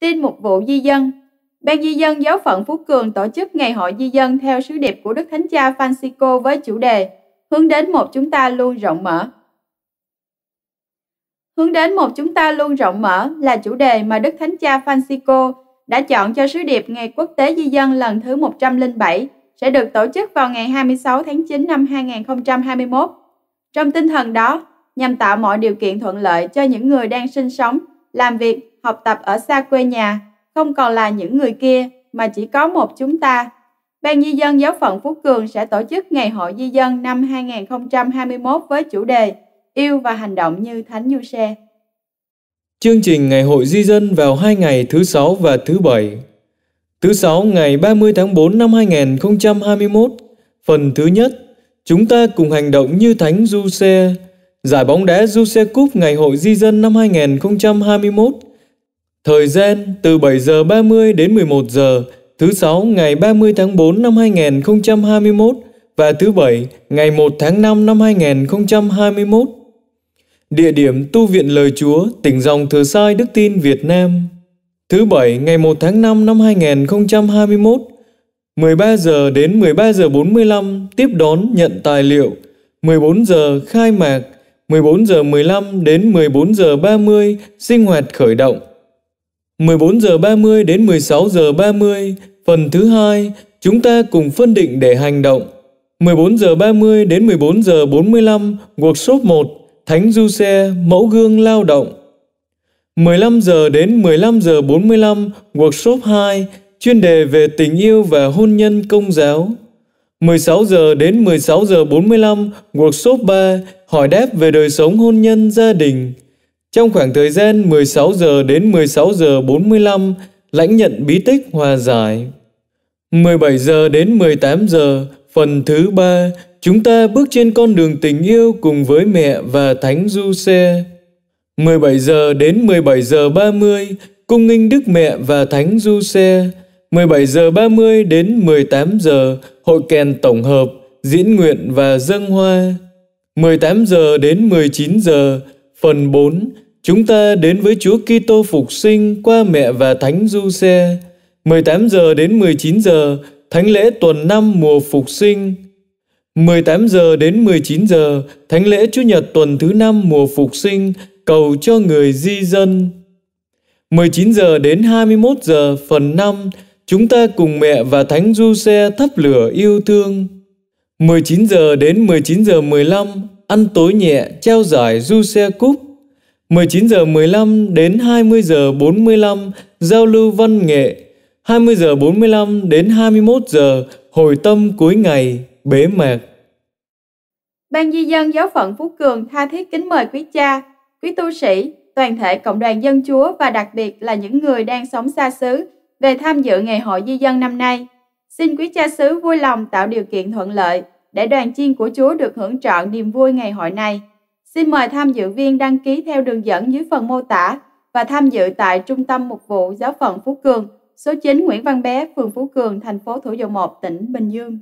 Tin một vụ di dân Ban di dân giáo phận Phú Cường tổ chức ngày hội di dân theo sứ điệp của Đức Thánh Cha Francisco với chủ đề Hướng đến một chúng ta luôn rộng mở. Hướng đến một chúng ta luôn rộng mở là chủ đề mà Đức Thánh Cha Francisco đã chọn cho sứ điệp Ngày Quốc tế Di dân lần thứ 107 sẽ được tổ chức vào ngày 26 tháng 9 năm 2021. Trong tinh thần đó, nhằm tạo mọi điều kiện thuận lợi cho những người đang sinh sống, làm việc học tập ở xa quê nhà, không còn là những người kia mà chỉ có một chúng ta. Ban Di dân Giáo phận Phú Cường sẽ tổ chức Ngày hội Di dân năm 2021 với chủ đề Yêu và hành động như Thánh Du Xe. Chương trình Ngày hội Di dân vào hai ngày thứ Sáu và thứ Bảy. Thứ Sáu ngày 30 tháng 4 năm 2021, phần thứ nhất, chúng ta cùng hành động như Thánh Du Xe. Giải bóng đá Du Xe Cúp Ngày hội Di dân năm 2021 Thời gian từ 7 giờ 30 đến 11 giờ, thứ sáu ngày 30 tháng 4 năm 2021 và thứ bảy ngày 1 tháng 5 năm 2021. Địa điểm tu viện lời Chúa, tỉnh dòng thừa sai Đức tin Việt Nam. Thứ bảy ngày 1 tháng 5 năm 2021, 13 giờ đến 13 giờ 45 tiếp đón nhận tài liệu, 14 giờ khai mạc, 14 giờ 15 đến 14 giờ 30 sinh hoạt khởi động. 14 giờ 30 đến 16 giờ 30, phần thứ hai, chúng ta cùng phân định để hành động. 14 giờ 30 đến 14 giờ 45, workshop 1, Thánh Du Xe, mẫu gương lao động. 15 giờ đến 15 giờ 45, workshop 2, chuyên đề về tình yêu và hôn nhân công giáo. 16 giờ đến 16 giờ 45, workshop 3, hỏi đáp về đời sống hôn nhân gia đình. Trong khoảng thời gian 16 giờ đến 16 giờ 45, lãnh nhận bí tích hòa giải. 17 giờ đến 18 giờ, phần thứ ba, chúng ta bước trên con đường tình yêu cùng với mẹ và Thánh Du Xe. 17 giờ đến 17 giờ 30, cung nghinh Đức Mẹ và Thánh Du Xe. 17 giờ 30 đến 18 giờ, hội kèn tổng hợp, diễn nguyện và dâng hoa. 18 giờ đến 19 giờ, phần 4, Chúng ta đến với Chúa Kitô phục sinh qua mẹ và Thánh Du Xe. 18 giờ đến 19 giờ, Thánh lễ tuần năm mùa phục sinh. 18 giờ đến 19 giờ, Thánh lễ Chúa Nhật tuần thứ năm mùa phục sinh, cầu cho người di dân. 19 giờ đến 21 giờ phần 5, chúng ta cùng mẹ và Thánh Du Xe thắp lửa yêu thương. 19 giờ đến 19 giờ 15, ăn tối nhẹ, treo giải Du Xe Cúp. 19 giờ 15 đến 20 giờ 45 giao lưu văn nghệ, 20 giờ 45 đến 21 giờ hồi tâm cuối ngày bế mạc. Ban di dân giáo phận Phú Cường tha thiết kính mời quý cha, quý tu sĩ, toàn thể cộng đoàn dân chúa và đặc biệt là những người đang sống xa xứ về tham dự ngày hội di dân năm nay. Xin quý cha xứ vui lòng tạo điều kiện thuận lợi để đoàn chiên của Chúa được hưởng trọn niềm vui ngày hội này. Xin mời tham dự viên đăng ký theo đường dẫn dưới phần mô tả và tham dự tại Trung tâm Mục vụ Giáo phận Phú Cường, số 9 Nguyễn Văn Bé, phường Phú Cường, thành phố Thủ Dầu Một, tỉnh Bình Dương.